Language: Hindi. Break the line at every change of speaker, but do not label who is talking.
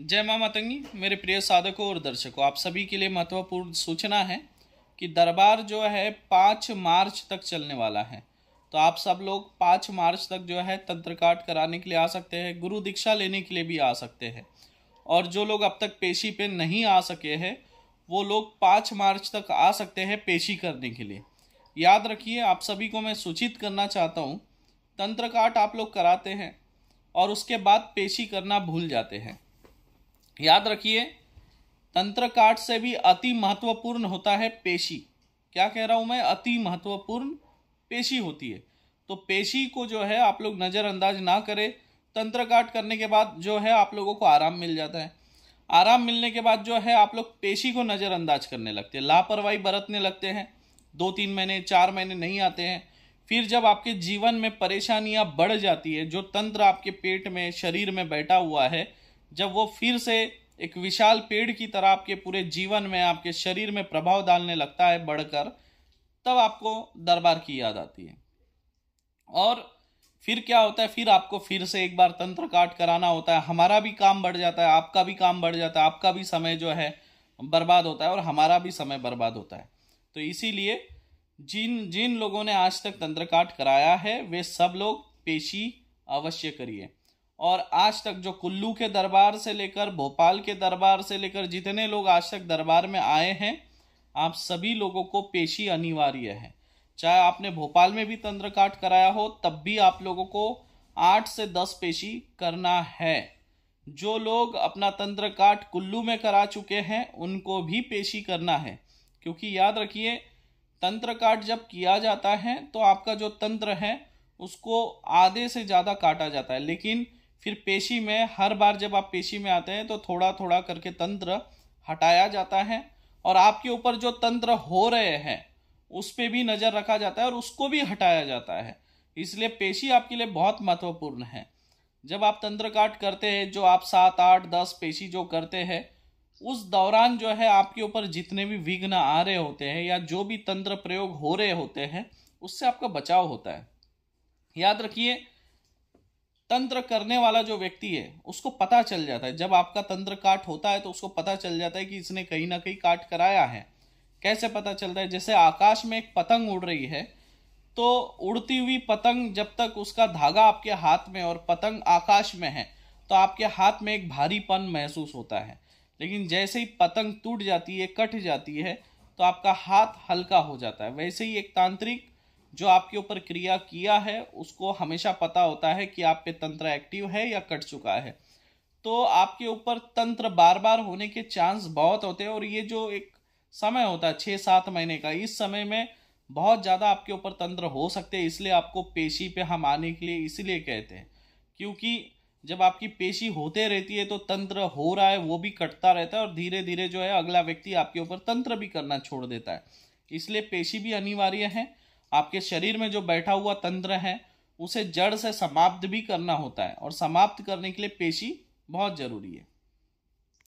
जय मां मतंगी मेरे प्रिय साधकों और दर्शकों आप सभी के लिए महत्वपूर्ण सूचना है कि दरबार जो है पाँच मार्च तक चलने वाला है तो आप सब लोग पाँच मार्च तक जो है तंत्रकाट कराने के लिए आ सकते हैं गुरु दीक्षा लेने के लिए भी आ सकते हैं और जो लोग अब तक पेशी पे नहीं आ सके हैं वो लोग पाँच मार्च तक आ सकते हैं पेशी करने के लिए याद रखिए आप सभी को मैं सूचित करना चाहता हूँ तंत्रकाट आप लोग कराते हैं और उसके बाद पेशी करना भूल जाते हैं याद रखिए तंत्र काट से भी अति महत्वपूर्ण होता है पेशी क्या कह रहा हूं मैं अति महत्वपूर्ण पेशी होती है तो पेशी को जो है आप लोग नज़रअंदाज ना करें तंत्र काट करने के बाद जो है आप लोगों को आराम मिल जाता है आराम मिलने के बाद जो है आप लोग पेशी को नज़रअंदाज करने लगते हैं लापरवाही बरतने लगते हैं दो तीन महीने चार महीने नहीं आते हैं फिर जब आपके जीवन में परेशानियां बढ़ जाती है जो तंत्र आपके पेट में शरीर में बैठा हुआ है जब वो फिर से एक विशाल पेड़ की तरह आपके पूरे जीवन में आपके शरीर में प्रभाव डालने लगता है बढ़कर तब आपको दरबार की याद आती है और फिर क्या होता है फिर आपको फिर से एक बार तंत्र काट कराना होता है हमारा भी काम बढ़ जाता है आपका भी काम बढ़ जाता है आपका भी समय जो है बर्बाद होता है और हमारा भी समय बर्बाद होता है तो इसीलिए जिन जिन लोगों ने आज तक तंत्र काट कराया है वे सब लोग पेशी अवश्य करिए और आज तक जो कुल्लू के दरबार से लेकर भोपाल के दरबार से लेकर जितने लोग आज तक दरबार में आए हैं आप सभी लोगों को पेशी अनिवार्य है चाहे आपने भोपाल में भी तंत्र काट कराया हो तब भी आप लोगों को आठ से दस पेशी करना है जो लोग अपना तंत्र काट कुल्लू में करा चुके हैं उनको भी पेशी करना है क्योंकि याद रखिए तंत्र काट जब किया जाता है तो आपका जो तंत्र है उसको आधे से ज़्यादा काटा जाता है लेकिन फिर पेशी में हर बार जब आप पेशी में आते हैं तो थोड़ा थोड़ा करके तंत्र हटाया जाता है और आपके ऊपर जो तंत्र हो रहे हैं उस पर भी नज़र रखा जाता है और उसको भी हटाया जाता है इसलिए पेशी आपके लिए बहुत महत्वपूर्ण है जब आप तंत्र काट करते हैं जो आप सात आठ दस पेशी जो करते हैं उस दौरान जो है आपके ऊपर जितने भी विघ्न आ रहे होते हैं या जो भी तंत्र प्रयोग हो रहे होते हैं उससे आपका बचाव होता है याद रखिए तंत्र करने वाला जो व्यक्ति है उसको पता चल जाता है जब आपका तंत्र काट होता है तो उसको पता चल जाता है कि इसने कहीं ना कहीं काट कराया है कैसे पता चलता है जैसे आकाश में एक पतंग उड़ रही है तो उड़ती हुई पतंग जब तक उसका धागा आपके हाथ में और पतंग आकाश में है तो आपके हाथ में एक भारीपन महसूस होता है लेकिन जैसे ही पतंग टूट जाती है कट जाती है तो आपका हाथ हल्का हो जाता है वैसे ही एक तांत्रिक जो आपके ऊपर क्रिया किया है उसको हमेशा पता होता है कि आप पे तंत्र एक्टिव है या कट चुका है तो आपके ऊपर तंत्र बार बार होने के चांस बहुत होते हैं और ये जो एक समय होता है छः सात महीने का इस समय में बहुत ज़्यादा आपके ऊपर तंत्र हो सकते हैं इसलिए आपको पेशी पे हम आने के लिए इसीलिए कहते हैं क्योंकि जब आपकी पेशी होते रहती है तो तंत्र हो रहा है वो भी कटता रहता है और धीरे धीरे जो है अगला व्यक्ति आपके ऊपर तंत्र भी करना छोड़ देता है इसलिए पेशी भी अनिवार्य है आपके शरीर में जो बैठा हुआ तंत्र है उसे जड़ से समाप्त भी करना होता है और समाप्त करने के लिए पेशी बहुत जरूरी है